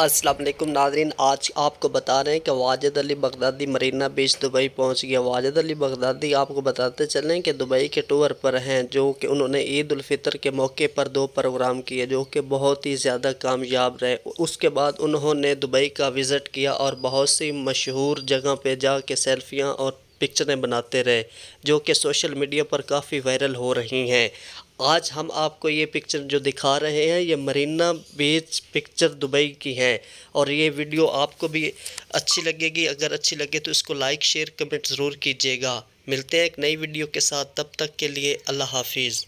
असलम नाजरीन आज आपको बता रहे हैं कि Wajid Ali Baghdadi marina beach Dubai पहुंच गया वाजद अली बगदादी आपको बताते चलें कि दुबई के टूर पर हैं जो कि उन्होंने ईद उलफ़ितर के मौके पर दो प्रोग्राम किए जो कि बहुत ही ज़्यादा कामयाब रहे उसके बाद उन्होंने दुबई का विज़िट किया और बहुत सी मशहूर जगह पर जा के सेल्फियाँ और पिक्चरें बनाते रहे जो कि सोशल मीडिया पर काफ़ी वायरल हो रही हैं आज हम आपको ये पिक्चर जो दिखा रहे हैं ये मरीना बीच पिक्चर दुबई की है और ये वीडियो आपको भी अच्छी लगेगी अगर अच्छी लगे तो इसको लाइक शेयर कमेंट ज़रूर कीजिएगा मिलते हैं एक नई वीडियो के साथ तब तक के लिए अल्लाह हाफिज़